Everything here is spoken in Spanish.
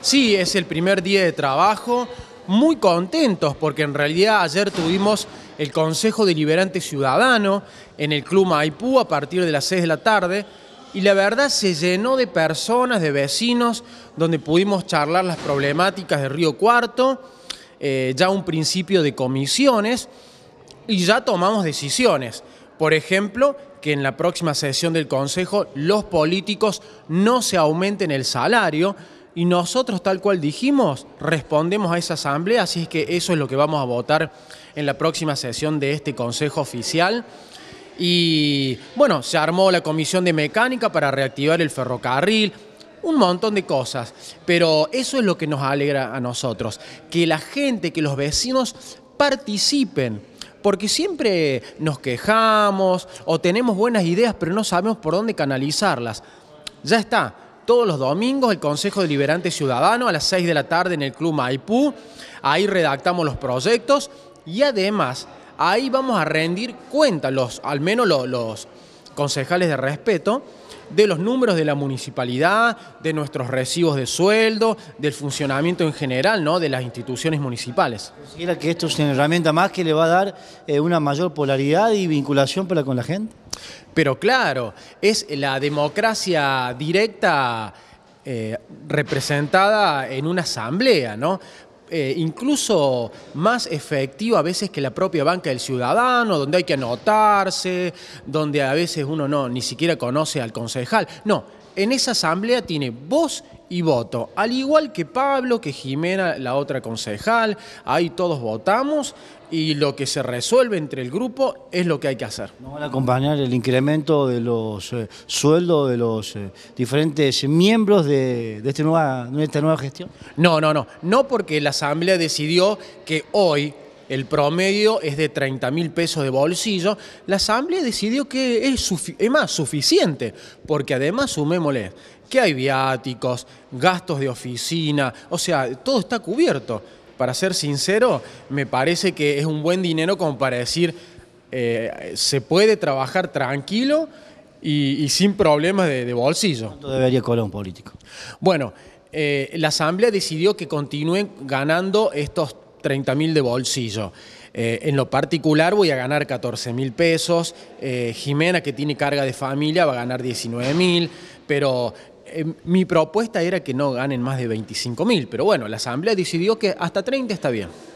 Sí, es el primer día de trabajo. Muy contentos porque en realidad ayer tuvimos el Consejo Deliberante Ciudadano en el Club Maipú a partir de las 6 de la tarde y la verdad se llenó de personas, de vecinos, donde pudimos charlar las problemáticas de Río Cuarto, eh, ya un principio de comisiones y ya tomamos decisiones. Por ejemplo, que en la próxima sesión del Consejo los políticos no se aumenten el salario, y nosotros, tal cual dijimos, respondemos a esa asamblea, así es que eso es lo que vamos a votar en la próxima sesión de este Consejo Oficial. Y bueno, se armó la comisión de mecánica para reactivar el ferrocarril, un montón de cosas, pero eso es lo que nos alegra a nosotros, que la gente, que los vecinos participen porque siempre nos quejamos o tenemos buenas ideas, pero no sabemos por dónde canalizarlas. Ya está, todos los domingos el Consejo Deliberante Ciudadano a las 6 de la tarde en el Club Maipú. Ahí redactamos los proyectos y además ahí vamos a rendir cuenta, los, al menos los, concejales de respeto, de los números de la municipalidad, de nuestros recibos de sueldo, del funcionamiento en general ¿no? de las instituciones municipales. ¿Considera que esto es una herramienta más que le va a dar eh, una mayor polaridad y vinculación con la gente? Pero claro, es la democracia directa eh, representada en una asamblea, ¿no? Eh, incluso más efectiva a veces que la propia banca del ciudadano, donde hay que anotarse, donde a veces uno no ni siquiera conoce al concejal. No, en esa asamblea tiene voz y voto. Al igual que Pablo, que Jimena, la otra concejal, ahí todos votamos y lo que se resuelve entre el grupo es lo que hay que hacer. ¿No van a acompañar el incremento de los eh, sueldos de los eh, diferentes miembros este nueva, de esta nueva gestión. No, no, no. No porque la Asamblea decidió que hoy el promedio es de 30 mil pesos de bolsillo, la Asamblea decidió que es, más suficiente, porque además, sumémosle, que hay viáticos, gastos de oficina, o sea, todo está cubierto. Para ser sincero, me parece que es un buen dinero como para decir, eh, se puede trabajar tranquilo y, sin problemas de, bolsillo. ¿Cuánto debería cobrar un político? Bueno, eh, la Asamblea decidió que continúen ganando estos 30 mil de bolsillo. Eh, en lo particular voy a ganar 14 mil pesos, eh, Jimena que tiene carga de familia va a ganar 19 mil, pero eh, mi propuesta era que no ganen más de 25 mil, pero bueno, la Asamblea decidió que hasta 30 está bien.